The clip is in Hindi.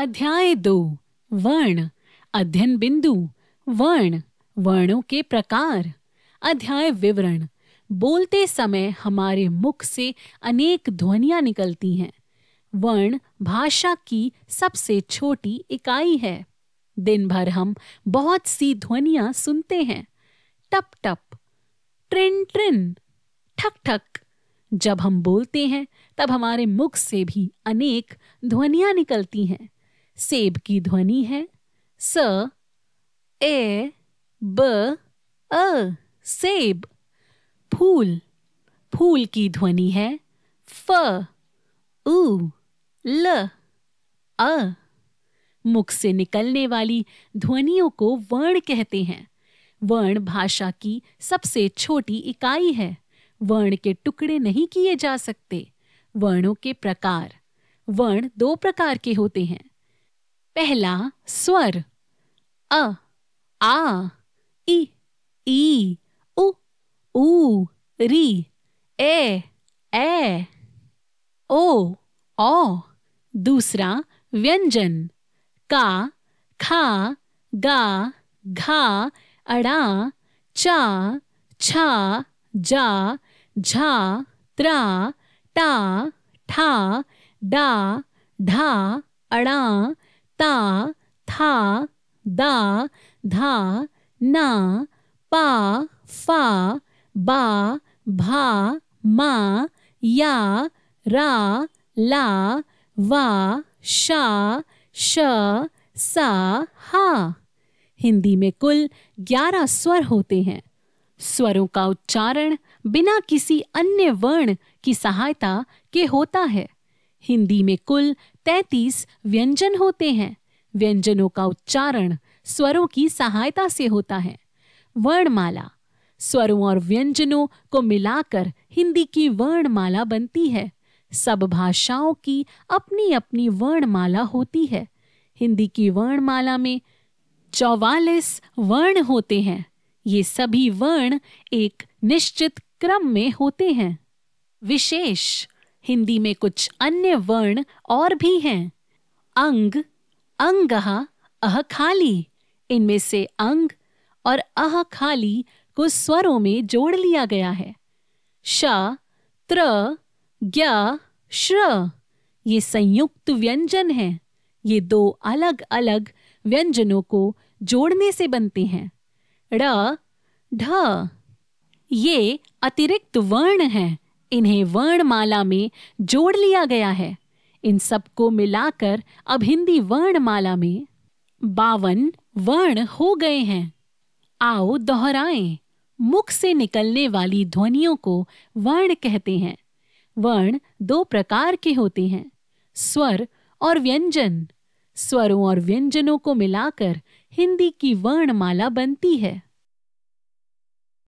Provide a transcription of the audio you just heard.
अध्याय दो वर्ण अध्ययन बिंदु वर्ण वर्णों के प्रकार अध्याय विवरण बोलते समय हमारे मुख से अनेक ध्वनिया निकलती हैं वर्ण भाषा की सबसे छोटी इकाई है दिन भर हम बहुत सी ध्वनिया सुनते हैं टप टप ट्रिन ट्रिन ठक ठक जब हम बोलते हैं तब हमारे मुख से भी अनेक ध्वनिया निकलती हैं सेब की ध्वनि है स ए ब अ सेब फूल फूल की ध्वनि है फ उ ल अ मुख से निकलने वाली ध्वनियों को वर्ण कहते हैं वर्ण भाषा की सबसे छोटी इकाई है वर्ण के टुकड़े नहीं किए जा सकते वर्णों के प्रकार वर्ण दो प्रकार के होते हैं पहला स्वर अ आ इ ई उ ऊ री ए ए ओ ओ दूसरा व्यंजन का खा गा घा अड़ा चा छा जा झा त्रा टा ठा डा ढा अड़ा ता था दा धा ना पा फा बा भा मा या रा ला वा शा श सा हा हिंदी में कुल ग्यारह स्वर होते हैं स्वरों का उच्चारण बिना किसी अन्य वर्ण की सहायता के होता है हिंदी में कुल 33 व्यंजन होते हैं व्यंजनों का उच्चारण स्वरों की सहायता से होता है वर्णमाला स्वरों और व्यंजनों को मिलाकर हिंदी की वर्णमाला बनती है सब भाषाओं की अपनी अपनी वर्णमाला होती है हिंदी की वर्णमाला में चौवालिस वर्ण होते हैं ये सभी वर्ण एक निश्चित क्रम में होते हैं विशेष हिंदी में कुछ अन्य वर्ण और भी हैं अंग अंगह अह खाली इनमें से अंग और अह खाली को स्वरों में जोड़ लिया गया है श त्र ज्ञ श्र ये संयुक्त व्यंजन हैं ये दो अलग अलग व्यंजनों को जोड़ने से बनते हैं ड ढ ये अतिरिक्त वर्ण हैं इन्हें वर्णमाला में जोड़ लिया गया है इन सबको मिलाकर अब हिंदी वर्णमाला में बावन वर्ण हो गए हैं आओ दोहराएं मुख से निकलने वाली ध्वनियों को वर्ण कहते हैं वर्ण दो प्रकार के होते हैं स्वर और व्यंजन स्वरों और व्यंजनों को मिलाकर हिंदी की वर्णमाला बनती है